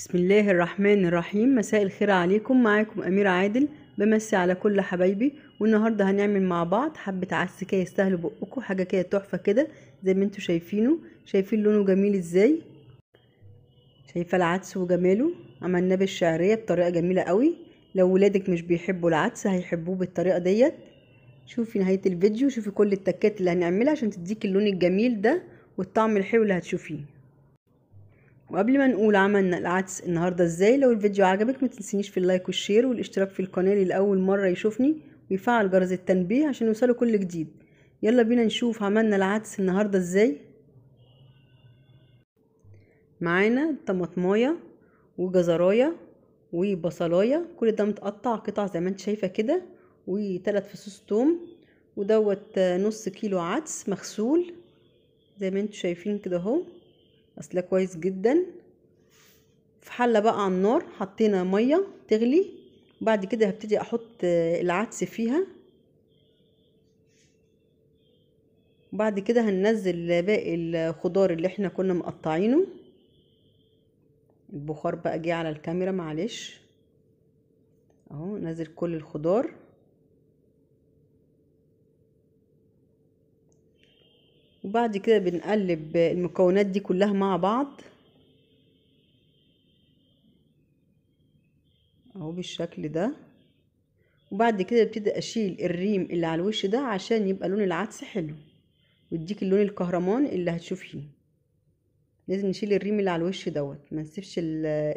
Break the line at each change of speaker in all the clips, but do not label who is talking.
بسم الله الرحمن الرحيم مساء الخير عليكم معاكم أمير عادل بمسي على كل حبايبي والنهاردة هنعمل مع بعض حبة كده يستاهلوا بقكم حاجة كده تحفة كده زي ما انتوا شايفينه شايفين لونه جميل ازاي شايفة العدس وجماله عملناه بالشعرية بطريقة جميلة قوي لو ولادك مش بيحبوا العدس هيحبوه بالطريقة ديت شوفي نهاية الفيديو شوفي كل التكات اللي هنعملها عشان تديك اللون الجميل ده والطعم الحلو اللي هتشوفيه وقبل ما نقول عملنا العدس النهاردة ازاي لو الفيديو عجبك ما تنسينيش في اللايك والشير والاشتراك في القناة لأول مرة يشوفني ويفعل جرس التنبيه عشان يوصله كل جديد يلا بينا نشوف عملنا العدس النهاردة ازاي معانا طماطماية وجزراية وبصلاية كل ده متقطع قطع زي ما انت شايفة كده وثلاث فصوص توم ودوت نص كيلو عدس مغسول زي ما انتوا شايفين كده اهو غسلاه كويس جدا في حله بقى على النار حطينا ميه تغلي بعد كده هبتدي احط العدس فيها بعد كده هننزل باقي الخضار اللي احنا كنا مقطعينه البخار بقى جه على الكاميرا معلش اهو نزل كل الخضار وبعد كده بنقلب المكونات دي كلها مع بعض اهو بالشكل ده وبعد كده ابتدي اشيل الريم اللي على الوش ده عشان يبقى لون العدس حلو ويديك اللون الكهرمان اللي هتشوفيه لازم نشيل الريم اللي على الوش دوت ما نسيبش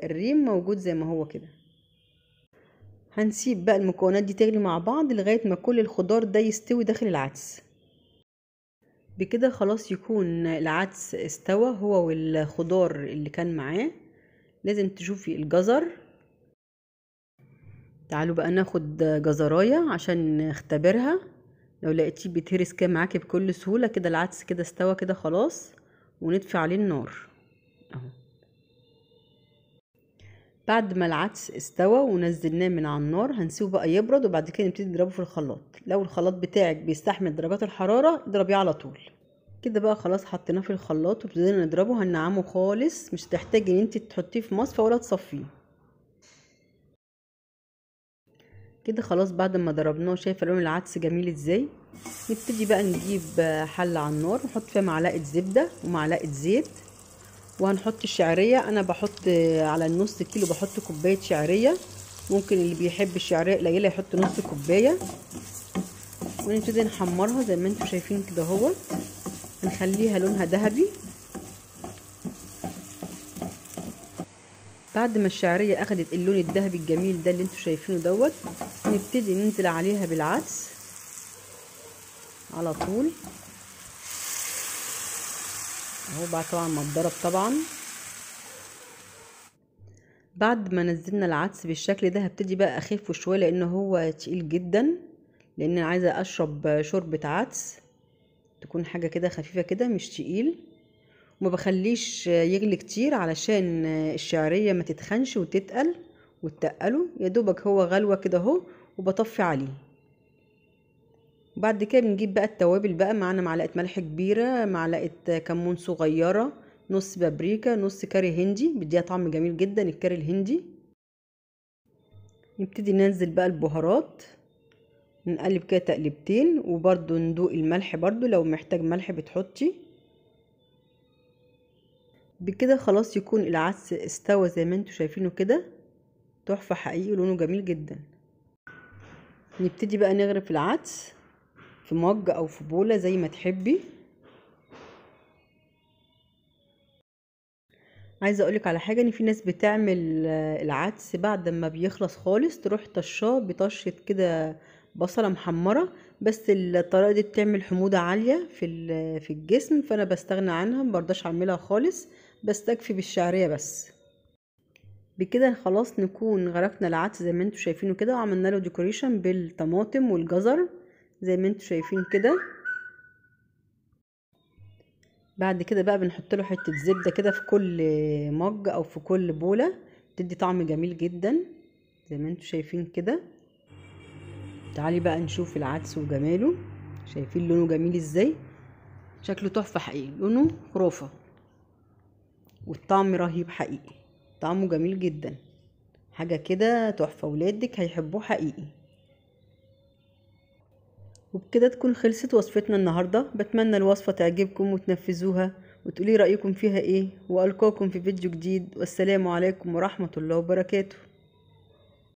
الريم موجود زي ما هو كده هنسيب بقى المكونات دي تغلي مع بعض لغايه ما كل الخضار ده يستوي داخل العدس بكده خلاص يكون العدس استوى هو والخضار اللي كان معاه لازم تشوفي الجزر تعالوا بقى ناخد جزرايه عشان نختبرها لو لقيتيه بيتهرس كده معاكي بكل سهوله كده العدس كده استوى كده خلاص ونطفي عليه النار اهو بعد ما العدس استوى ونزلناه من على النار هنسيبه بقى يبرد وبعد كده نبتدي نضربه في الخلاط لو الخلاط بتاعك بيستحمل درجات الحراره اضربيه على طول كده بقى خلاص حطيناه في الخلاط وابتدينا نضربه هنعمه خالص مش تحتاجي ان انت تحطيه في مصفى ولا تصفيه كده خلاص بعد ما ضربناه شايفه لون العدس جميل ازاي نبتدي بقى نجيب حل على النار نحط فيها معلقه زبده ومعلقه زيت وهنحط الشعريه انا بحط على النص كيلو بحط كوبايه شعريه ممكن اللي بيحب الشعريه قليله يحط نص كوبايه ونبتدي نحمرها زي ما انتم شايفين كده اهوت هنخليها لونها ذهبي بعد ما الشعريه اخدت اللون الذهبي الجميل ده اللي انتوا شايفينه دوت نبتدي ننزل عليها بالعدس على طول اهو بعد طبعا ما اتضرب طبعا بعد ما نزلنا العدس بالشكل ده هبتدي بقى اخفه شويه لان هو تقيل جدا لان انا عايزه اشرب شوربه عدس تكون حاجة كده خفيفة كده مش تقيل وما بخليش يغلي كتير علشان الشعرية ما تتخنش وتتقل وتتقله يا دوبك هو غلوة كده اهو وبطفي عليه بعد كده بنجيب بقى التوابل بقى معانا معلقة ملح كبيرة معلقة كمون صغيرة نص بابريكا نص كاري هندي بيديها طعم جميل جدا الكاري الهندي نبتدي ننزل بقى البهارات نقلب كده تقلبتين وبرده ندوق الملح برده لو محتاج ملح بتحطي بكده خلاص يكون العدس استوى زي ما انتوا شايفينه كده تحفة حقيقي لونه جميل جدا نبتدي بقى نغرف العدس في مج او في بولة زي ما تحبي عايزه اقولك على حاجه ان في ناس بتعمل العدس بعد ما بيخلص خالص تروح طشاه بطشه كده بصله محمره بس الطريقه دي بتعمل حموضه عاليه في في الجسم فانا بستغنى عنها مبرضاش اعملها خالص بستكفي بالشعريه بس بكده خلاص نكون غرفنا العدس زي ما انتوا شايفينه كده وعملنا له ديكوريشن بالطماطم والجزر زي ما انتوا شايفين كده بعد كده بقى بنحط له حته زبده كده في كل مج او في كل بوله بتدي طعم جميل جدا زي ما انتوا شايفين كده تعالي بقى نشوف العدس وجماله شايفين لونه جميل ازاي شكله تحفه حقيقي لونه خرافه والطعم رهيب حقيقي طعمه جميل جدا حاجه كده تحفه ولادك هيحبوه حقيقي وبكده تكون خلصت وصفتنا النهارده بتمنى الوصفه تعجبكم وتنفذوها وتقولي رايكم فيها ايه والقاكم في فيديو جديد والسلام عليكم ورحمه الله وبركاته